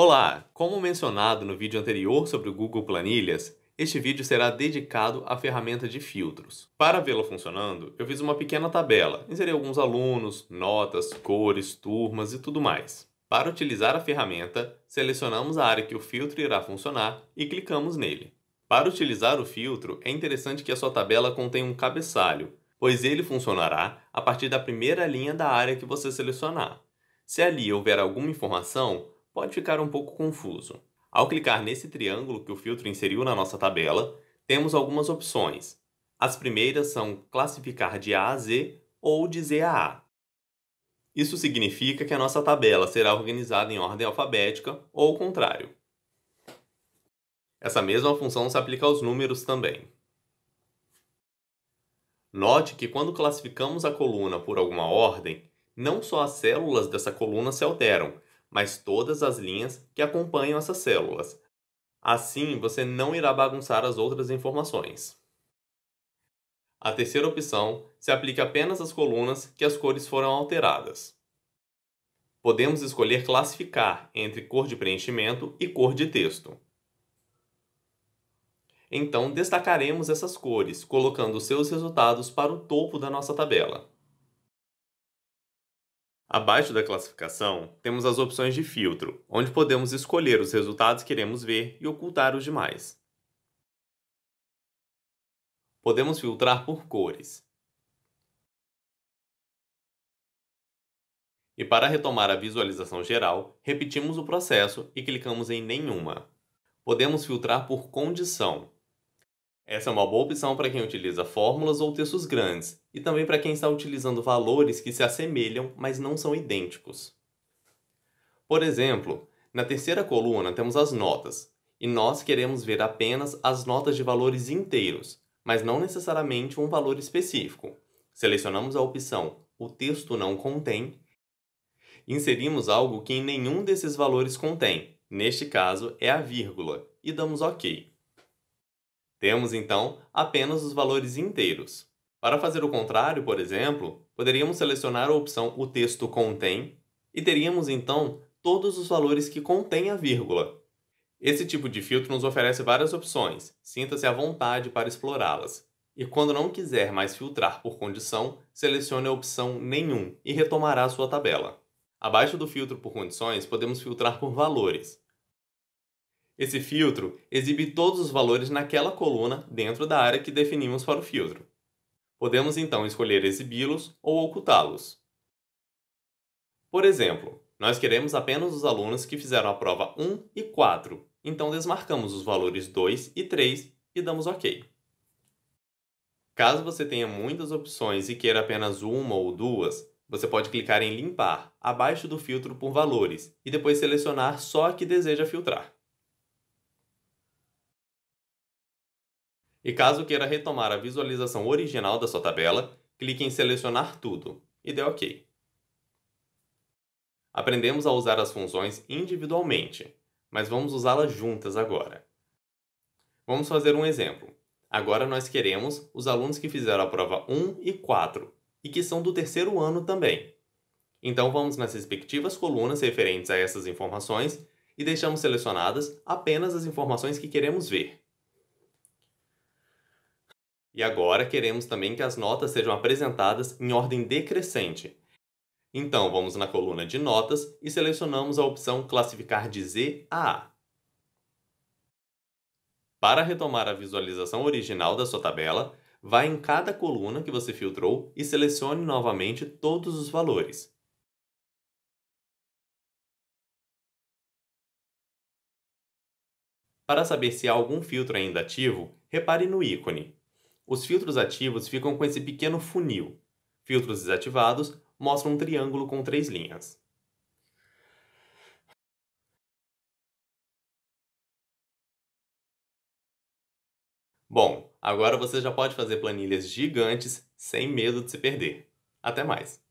Olá! Como mencionado no vídeo anterior sobre o Google Planilhas, este vídeo será dedicado à ferramenta de filtros. Para vê-la funcionando, eu fiz uma pequena tabela, inserei alguns alunos, notas, cores, turmas e tudo mais. Para utilizar a ferramenta, selecionamos a área que o filtro irá funcionar e clicamos nele. Para utilizar o filtro, é interessante que a sua tabela contenha um cabeçalho, pois ele funcionará a partir da primeira linha da área que você selecionar. Se ali houver alguma informação, pode ficar um pouco confuso. Ao clicar nesse triângulo que o filtro inseriu na nossa tabela, temos algumas opções. As primeiras são classificar de A a Z ou de Z a A. Isso significa que a nossa tabela será organizada em ordem alfabética ou o contrário. Essa mesma função se aplica aos números também. Note que quando classificamos a coluna por alguma ordem, não só as células dessa coluna se alteram, mas todas as linhas que acompanham essas células. Assim, você não irá bagunçar as outras informações. A terceira opção se aplica apenas às colunas que as cores foram alteradas. Podemos escolher classificar entre cor de preenchimento e cor de texto. Então, destacaremos essas cores, colocando seus resultados para o topo da nossa tabela. Abaixo da classificação, temos as opções de filtro, onde podemos escolher os resultados que queremos ver e ocultar os demais. Podemos filtrar por cores. E para retomar a visualização geral, repetimos o processo e clicamos em Nenhuma. Podemos filtrar por condição, essa é uma boa opção para quem utiliza fórmulas ou textos grandes, e também para quem está utilizando valores que se assemelham, mas não são idênticos. Por exemplo, na terceira coluna temos as notas, e nós queremos ver apenas as notas de valores inteiros, mas não necessariamente um valor específico. Selecionamos a opção O texto não contém, inserimos algo que em nenhum desses valores contém, neste caso é a vírgula, e damos OK. Temos, então, apenas os valores inteiros. Para fazer o contrário, por exemplo, poderíamos selecionar a opção O texto contém e teríamos, então, todos os valores que contém a vírgula. Esse tipo de filtro nos oferece várias opções, sinta-se à vontade para explorá-las. E quando não quiser mais filtrar por condição, selecione a opção Nenhum e retomará sua tabela. Abaixo do filtro por condições, podemos filtrar por valores, esse filtro exibe todos os valores naquela coluna dentro da área que definimos para o filtro. Podemos então escolher exibi-los ou ocultá-los. Por exemplo, nós queremos apenas os alunos que fizeram a prova 1 e 4, então desmarcamos os valores 2 e 3 e damos OK. Caso você tenha muitas opções e queira apenas uma ou duas, você pode clicar em Limpar, abaixo do filtro por valores, e depois selecionar só a que deseja filtrar. E caso queira retomar a visualização original da sua tabela, clique em Selecionar tudo e dê OK. Aprendemos a usar as funções individualmente, mas vamos usá-las juntas agora. Vamos fazer um exemplo. Agora nós queremos os alunos que fizeram a prova 1 e 4 e que são do terceiro ano também. Então vamos nas respectivas colunas referentes a essas informações e deixamos selecionadas apenas as informações que queremos ver. E agora queremos também que as notas sejam apresentadas em ordem decrescente. Então, vamos na coluna de notas e selecionamos a opção classificar de Z a A. Para retomar a visualização original da sua tabela, vá em cada coluna que você filtrou e selecione novamente todos os valores. Para saber se há algum filtro ainda ativo, repare no ícone os filtros ativos ficam com esse pequeno funil. Filtros desativados mostram um triângulo com três linhas. Bom, agora você já pode fazer planilhas gigantes sem medo de se perder. Até mais!